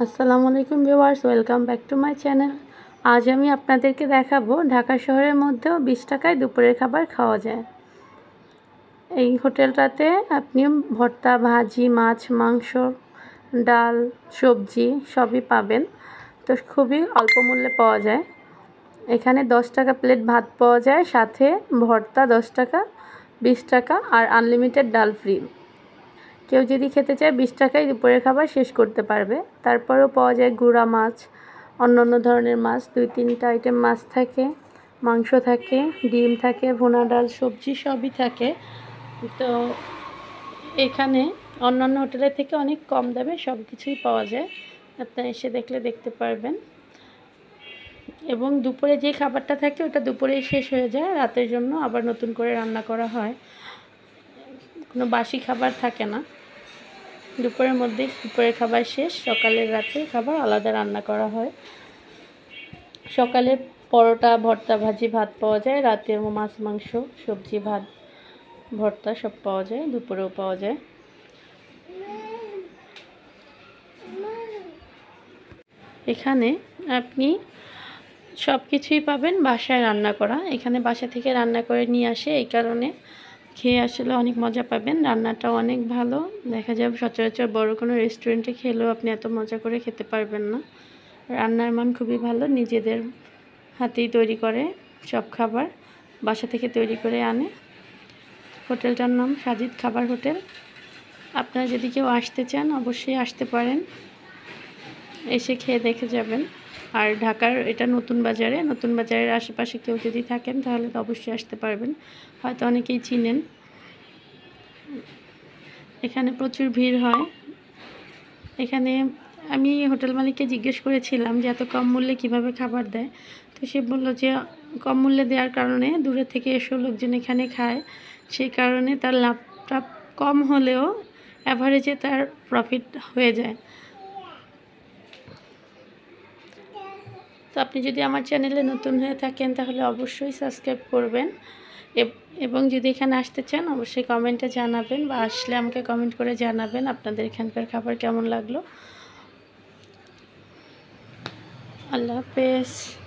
আসসালামু আলাইকুম viewers welcome back to my channel আজ আমি আপনাদেরকে দেখাবো ঢাকা শহরের মধ্যেও বিশ টাকায় দুপুরের খাবার খাওয়া যায় এই হোটেলটাতে আপনি ভর্তা ভাজি মাছ মাংস ডাল সবজি সবই পাবেন তো খুবই অল্প মূল্যে পাওয়া যায় এখানে দশ টাকা প্লেট ভাত পাওয়া যায় সাথে ভর্তা দশ টাকা বিশ টাকা আর আনলিমিটেড ডাল ফ্রি কেউ যদি খেতে চায় বিশ টাকায় দুপুরের খাবার শেষ করতে পারবে তারপরেও পাওয়া যায় গুঁড়া মাছ অন্য অন্য ধরনের মাছ দুই তিনটা আইটেম মাছ থাকে মাংস থাকে ডিম থাকে ভুনা ডাল সবজি সবই থাকে তো এখানে অন্যান্য হোটেলের থেকে অনেক কম দামে সব কিছুই পাওয়া যায় আপনারা এসে দেখলে দেখতে পারবেন এবং দুপুরে যে খাবারটা থাকে ওটা দুপুরে শেষ হয়ে যায় রাতের জন্য আবার নতুন করে রান্না করা হয় কোনো বাসি খাবার থাকে না দুপুরের মধ্যে দুপুরের খাবার শেষ সকালের রাতে খাবার আলাদা রান্না করা হয় সকালে পরোটা ভর্তা ভাজি ভাত পাওয়া যায় রাতে মাছ মাংস সবজি ভাত ভর্তা সব পাওয়া যায় দুপুরেও পাওয়া যায় এখানে আপনি সব কিছুই পাবেন বাসায় রান্না করা এখানে বাসা থেকে রান্না করে নিয়ে আসে এই কারণে খেয়ে আসলে অনেক মজা পাবেন রান্নাটাও অনেক ভালো দেখা যাবে সচরাচর বড় কোনো রেস্টুরেন্টে খেলেও আপনি এত মজা করে খেতে পারবেন না রান্নার মান খুবই ভালো নিজেদের হাতেই তৈরি করে সব খাবার বাসা থেকে তৈরি করে আনে হোটেলটার নাম সাজিদ খাবার হোটেল আপনারা যদি কেউ আসতে চান অবশ্যই আসতে পারেন এসে খেয়ে দেখে যাবেন আর ঢাকার এটা নতুন বাজারে নতুন বাজারের আশেপাশে কেউ যদি থাকেন তাহলে তো অবশ্যই আসতে পারবেন হয়তো অনেকেই চিনেন এখানে প্রচুর ভিড় হয় এখানে আমি হোটেল মালিককে জিজ্ঞেস করেছিলাম যে এত কম মূল্যে কিভাবে খাবার দেয় তো সে বলল যে কম মূল্যে দেওয়ার কারণে দূরে থেকে এসেও লোকজন এখানে খায় সেই কারণে তার লাভটা কম হলেও অ্যাভারেজে তার প্রফিট হয়ে যায় তো আপনি যদি আমার চ্যানেলে নতুন হয়ে থাকেন তাহলে অবশ্যই সাবস্ক্রাইব করবেন এবং যদি এখানে আসতে চান অবশ্যই কমেন্টে জানাবেন বা আসলে আমাকে কমেন্ট করে জানাবেন আপনাদের এখানকার খাবার কেমন লাগলো আল্লাহ হাফেজ